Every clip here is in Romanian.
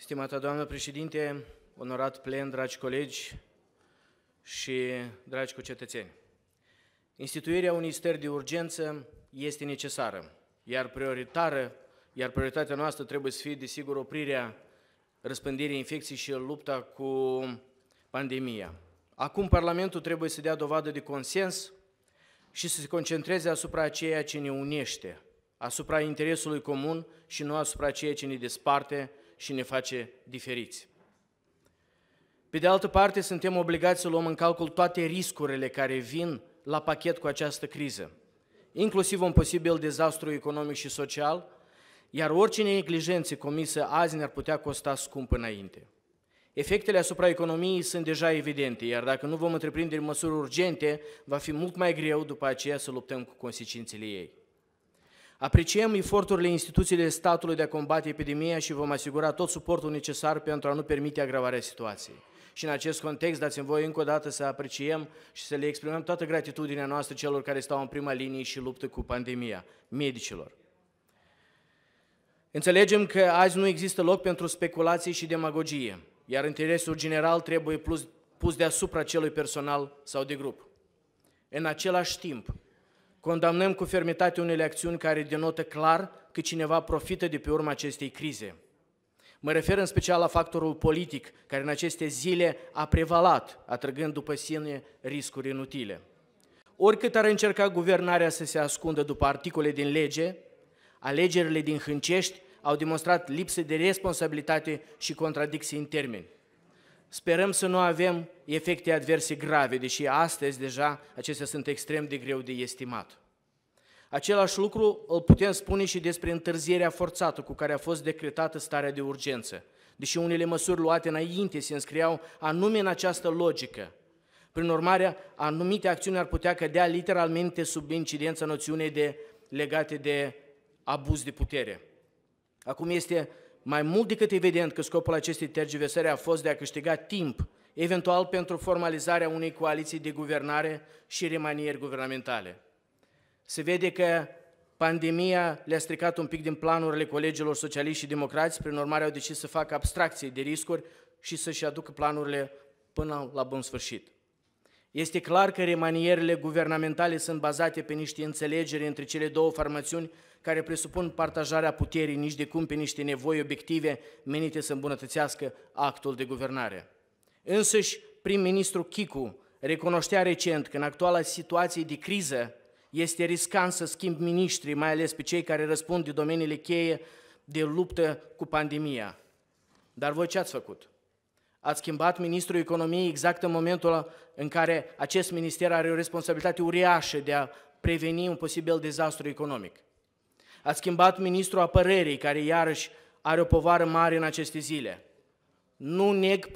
Stimată doamnă președinte, onorat plen, dragi colegi și dragi cetățeni, instituirea unui ster de urgență este necesară, iar prioritară, iar prioritatea noastră trebuie să fie, desigur, oprirea răspândirii infecției și lupta cu pandemia. Acum Parlamentul trebuie să dea dovadă de consens și să se concentreze asupra ceea ce ne unește, asupra interesului comun și nu asupra ceea ce ne desparte și ne face diferiți. Pe de altă parte, suntem obligați să luăm în calcul toate riscurile care vin la pachet cu această criză, inclusiv un posibil dezastru economic și social, iar orice neglijență comisă azi ne-ar putea costa scump înainte. Efectele asupra economiei sunt deja evidente, iar dacă nu vom întreprinde măsuri urgente, va fi mult mai greu după aceea să luptăm cu consecințele ei. Apreciem eforturile instituțiilor statului de a combate epidemia și vom asigura tot suportul necesar pentru a nu permite agravarea situației. Și în acest context, dați-mi voi încă o dată să apreciem și să le exprimăm toată gratitudinea noastră celor care stau în prima linie și luptă cu pandemia, medicilor. Înțelegem că azi nu există loc pentru speculații și demagogie, iar interesul general trebuie pus deasupra celui personal sau de grup. În același timp, Condamnăm cu fermitate unele acțiuni care denotă clar că cineva profită de pe urma acestei crize. Mă refer în special la factorul politic, care în aceste zile a prevalat, atrăgând după sine riscuri inutile. Oricât ar încerca guvernarea să se ascundă după articole din lege, alegerile din Hâncești au demonstrat lipsă de responsabilitate și contradicții în termeni. Sperăm să nu avem efecte adverse grave, deși astăzi deja acestea sunt extrem de greu de estimat. Același lucru îl putem spune și despre întârzierea forțată cu care a fost decretată starea de urgență, deși unele măsuri luate înainte se înscriau anume în această logică. Prin urmare, anumite acțiuni ar putea cădea literalmente sub incidența noțiunii de, legate de abuz de putere. Acum este mai mult decât evident că scopul acestei tergiversări a fost de a câștiga timp eventual pentru formalizarea unei coaliții de guvernare și remanieri guvernamentale. Se vede că pandemia le-a stricat un pic din planurile colegilor socialiști și democrați, prin urmare au decis să facă abstracție de riscuri și să-și aducă planurile până la bun sfârșit. Este clar că remanierile guvernamentale sunt bazate pe niște înțelegeri între cele două formațiuni care presupun partajarea puterii nici de cum pe niște nevoi obiective menite să îmbunătățească actul de guvernare. Însăși prim-ministru Chicu recunoștea recent că în actuala situație de criză este riscant să schimb miniștri, mai ales pe cei care răspund de domeniile cheie de luptă cu pandemia. Dar voi ce ați făcut? Ați schimbat ministrul economiei exact în momentul în care acest minister are o responsabilitate uriașă de a preveni un posibil dezastru economic. Ați schimbat ministrul apărării, care iarăși are o povară mare în aceste zile. Nu neg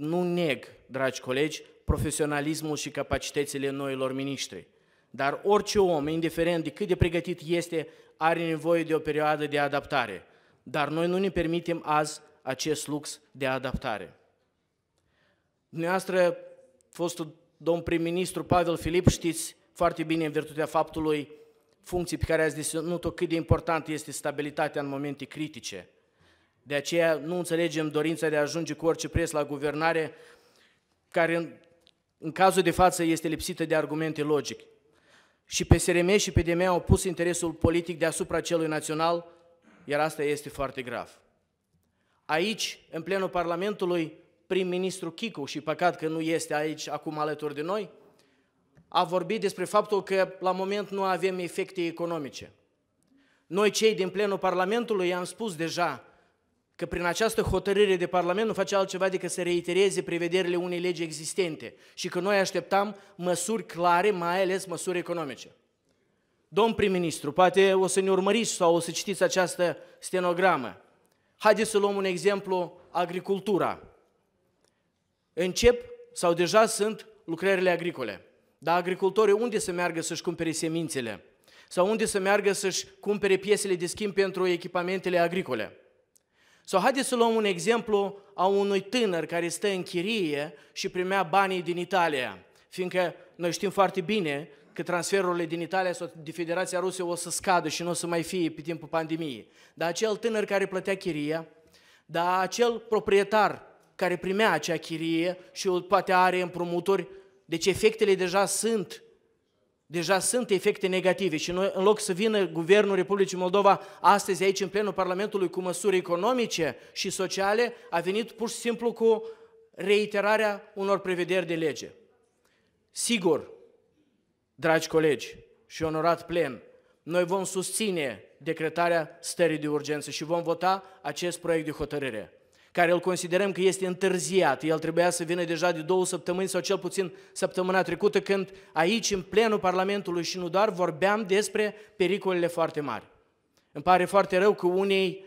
nu neg, dragi colegi, profesionalismul și capacitățile noilor miniștri. Dar orice om, indiferent de cât de pregătit este, are nevoie de o perioadă de adaptare. Dar noi nu ne permitem azi acest lux de adaptare. Dumneavoastră, fostul domn prim-ministru Pavel Filip, știți foarte bine în virtutea faptului funcții pe care ați desenut-o cât de important este stabilitatea în momente critice – de aceea nu înțelegem dorința de a ajunge cu orice preț la guvernare, care în, în cazul de față este lipsită de argumente logic. Și PSRM și PDM au pus interesul politic deasupra celui național, iar asta este foarte grav. Aici, în plenul Parlamentului, prim-ministru Chicu, și păcat că nu este aici acum alături de noi, a vorbit despre faptul că la moment nu avem efecte economice. Noi cei din plenul Parlamentului i-am spus deja că prin această hotărâre de Parlament nu face altceva decât să reitereze prevederile unei legi existente și că noi așteptam măsuri clare, mai ales măsuri economice. Domn prim-ministru, poate o să ne urmăriți sau o să citiți această stenogramă. Haideți să luăm un exemplu, agricultura. Încep sau deja sunt lucrările agricole. Dar agricultorii unde să meargă să-și cumpere semințele? Sau unde să meargă să-și cumpere piesele de schimb pentru echipamentele agricole? Sau haideți să luăm un exemplu a unui tânăr care stă în chirie și primea banii din Italia. Fiindcă noi știm foarte bine că transferurile din Italia sau din Federația Rusă o să scadă și nu o să mai fie pe timpul pandemiei. Dar acel tânăr care plătea chiria, dar acel proprietar care primea acea chirie și poate are împrumuturi, deci efectele deja sunt deja sunt efecte negative și noi, în loc să vină Guvernul Republicii Moldova astăzi aici în plenul Parlamentului cu măsuri economice și sociale, a venit pur și simplu cu reiterarea unor prevederi de lege. Sigur, dragi colegi și onorat plen, noi vom susține decretarea stării de urgență și vom vota acest proiect de hotărâre care îl considerăm că este întârziat. El trebuia să vină deja de două săptămâni sau cel puțin săptămâna trecută când aici, în plenul Parlamentului și nu doar, vorbeam despre pericolele foarte mari. Îmi pare foarte rău că unii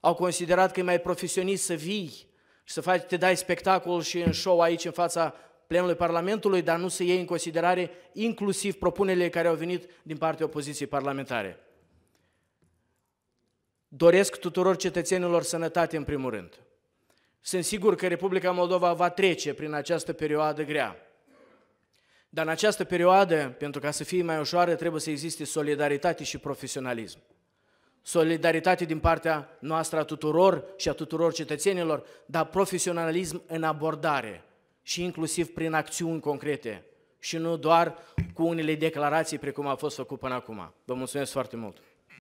au considerat că e mai profesionist să vii și să faci, te dai spectacol și în show aici în fața plenului Parlamentului, dar nu să iei în considerare inclusiv propunerile care au venit din partea opoziției parlamentare. Doresc tuturor cetățenilor sănătate în primul rând. Sunt sigur că Republica Moldova va trece prin această perioadă grea. Dar în această perioadă, pentru ca să fie mai ușoară, trebuie să existe solidaritate și profesionalism. Solidaritate din partea noastră a tuturor și a tuturor cetățenilor, dar profesionalism în abordare și inclusiv prin acțiuni concrete și nu doar cu unele declarații precum a fost făcut până acum. Vă mulțumesc foarte mult!